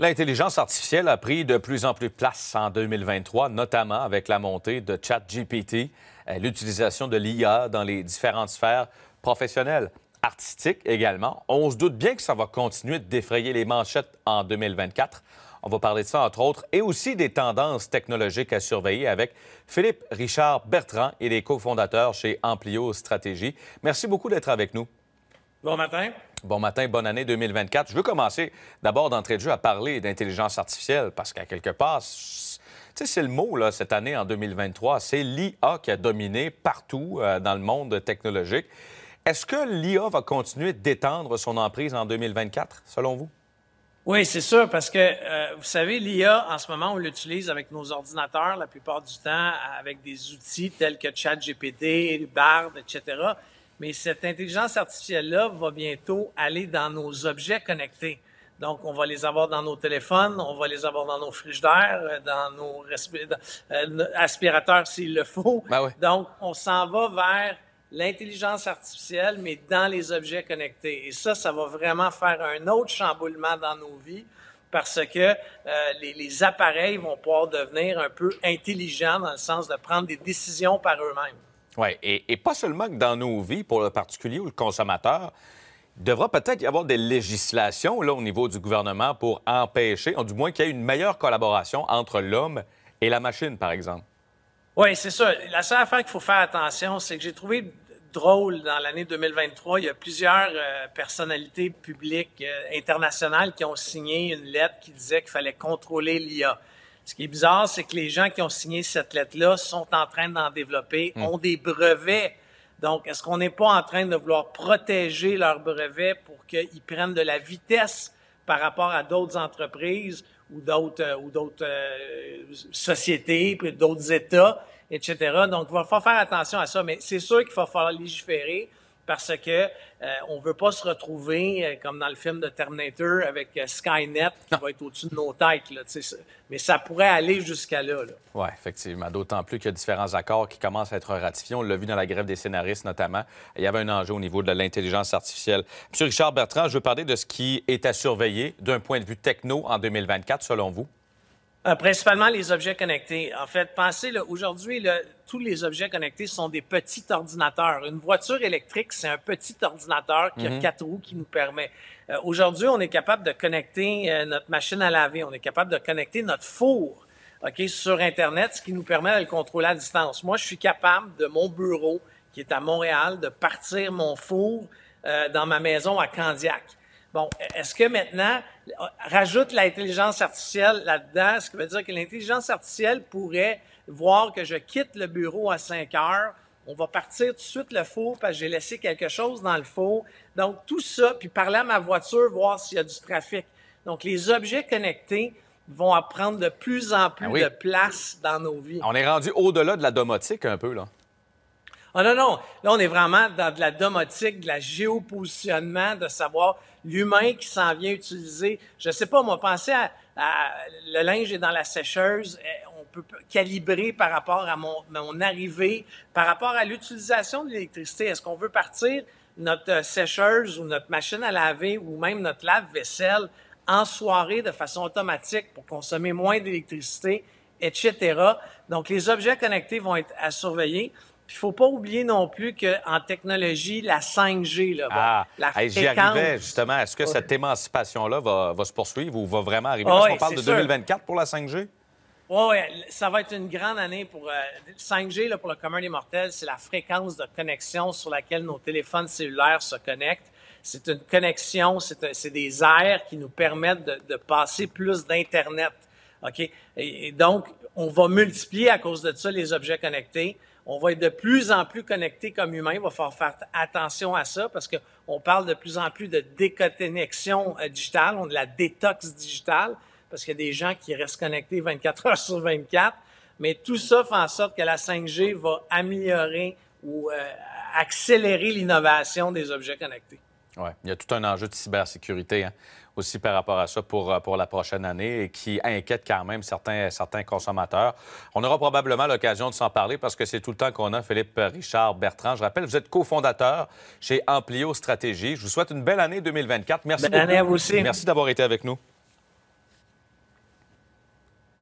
L'intelligence artificielle a pris de plus en plus de place en 2023, notamment avec la montée de ChatGPT, euh, l'utilisation de l'IA dans les différentes sphères professionnelles, artistiques également. On se doute bien que ça va continuer de défrayer les manchettes en 2024. On va parler de ça, entre autres, et aussi des tendances technologiques à surveiller avec Philippe Richard Bertrand et les cofondateurs chez Amplio Stratégie. Merci beaucoup d'être avec nous. Bon matin. Bon matin, bonne année 2024. Je veux commencer d'abord d'entrée de jeu à parler d'intelligence artificielle parce qu'à quelque part, c'est le mot là, cette année en 2023. C'est l'IA qui a dominé partout euh, dans le monde technologique. Est-ce que l'IA va continuer d'étendre son emprise en 2024, selon vous? Oui, c'est sûr, parce que euh, vous savez, l'IA, en ce moment, on l'utilise avec nos ordinateurs la plupart du temps, avec des outils tels que ChatGPT, Bard, etc mais cette intelligence artificielle-là va bientôt aller dans nos objets connectés. Donc, on va les avoir dans nos téléphones, on va les avoir dans nos frigidaires, euh, dans nos euh, aspirateurs s'il le faut. Ben Donc, on s'en va vers l'intelligence artificielle, mais dans les objets connectés. Et ça, ça va vraiment faire un autre chamboulement dans nos vies parce que euh, les, les appareils vont pouvoir devenir un peu intelligents dans le sens de prendre des décisions par eux-mêmes. Oui, et, pas seulement que dans nos vies, pour le particulier ou le consommateur, il devra peut-être y avoir des législations là, au niveau du gouvernement pour empêcher, ou du moins qu'il y ait une meilleure collaboration entre l'homme et la machine, par exemple. Oui, c'est ça. La seule affaire qu'il faut faire attention, c'est que j'ai trouvé drôle dans l'année 2023. Il y a plusieurs euh, personnalités publiques euh, internationales qui ont signé une lettre qui disait qu'il fallait contrôler l'IA. Ce qui est bizarre, c'est que les gens qui ont signé cette lettre-là sont en train d'en développer, hmm. ont des brevets. Donc, est-ce qu'on n'est pas en train de vouloir protéger leurs brevets pour qu'ils prennent de la vitesse par rapport à d'autres entreprises ou d'autres euh, ou d'autres euh, sociétés, d'autres États, etc. Donc, il va falloir faire attention à ça. Mais c'est sûr qu'il va falloir légiférer parce que ne euh, on veut pas se retrouver euh, comme dans le film de Terminator avec euh, Skynet qui va être au-dessus de nos têtes. Là, mais ça pourrait aller jusqu'à là. Oui, effectivement. D'autant plus qu'il y a différents accords qui commencent à être ratifiés. On l'a vu dans la grève des scénaristes notamment. Il y avait un enjeu au niveau de l'intelligence artificielle. Monsieur Richard Bertrand, je veux parler de ce qui est à surveiller d'un point de vue techno en 2024, selon vous. Euh, principalement les objets connectés. En fait, pensez, aujourd'hui, tous les objets connectés sont des petits ordinateurs. Une voiture électrique, c'est un petit ordinateur qui a mhm. quatre roues qui nous permet. Euh, aujourd'hui, on est capable de connecter euh, notre machine à laver, on est capable de connecter notre four sur Internet, ce qui nous permet de le contrôler à distance. Moi, je suis capable de mon bureau, qui est à Montréal, de partir mon four dans ma maison à Candiac. Bon, est-ce que maintenant, rajoute l'intelligence artificielle là-dedans, ce qui veut dire que l'intelligence artificielle pourrait voir que je quitte le bureau à 5 heures, on va partir tout de suite le four parce que j'ai laissé quelque chose dans le four. Donc, tout ça, puis parler à ma voiture, voir s'il y a du trafic. Donc, les objets connectés vont prendre de plus en plus ben de place dans nos vies. On est rendu au-delà de la domotique un peu, là. Oh non, non, là on est vraiment dans de la domotique, de la géopositionnement, de savoir l'humain qui s'en vient utiliser. Je ne sais pas, moi, penser à, à, le linge est dans la sécheuse, eh, on peut calibrer par rapport à mon, mon arrivée, par rapport à l'utilisation de l'électricité. Est-ce qu'on veut partir notre euh, sécheuse ou notre machine à laver ou même notre lave-vaisselle en soirée de façon automatique pour consommer moins d'électricité, etc. Donc les objets connectés vont être à surveiller. Il ne faut pas oublier non plus qu'en technologie, la 5G, là, ah, la J'y arrivais justement. Est-ce que cette émancipation-là va, se poursuivre ou va vraiment arriver? Parce on parle de 2024 pour la 5G? Oui, ça va être une grande année pour La euh, 5G pour le commun des mortels. C'est la fréquence de connexion sur laquelle nos téléphones cellulaires se connectent. C'est une connexion, c'est euh, des airs qui nous permettent de, passer plus d'Internet. OK? et, donc, on va multiplier à cause de ça les objets connectés on va être de plus en plus connectés comme humains, Il va falloir faire attention à ça parce qu'on parle de plus en plus de déconnexion euh, digitale, on de la détox digitale, parce qu'il y a des gens qui restent connectés 24 heures sur 24. Mais tout ça fait en sorte que la 5G va améliorer ou euh, accélérer l'innovation des objets connectés. Oui, il y a tout un enjeu de cybersécurité. Hein? aussi par rapport à ça pour, euh, pour la prochaine année et qui inquiète quand même certains, certains consommateurs. On aura probablement l'occasion de s'en parler parce que c'est tout le temps qu'on a, Philippe Richard Bertrand. Je rappelle, vous êtes cofondateur chez Amplio Stratégie. Je vous souhaite une belle année 2024. Merci à vous aussi. Merci d'avoir été avec nous.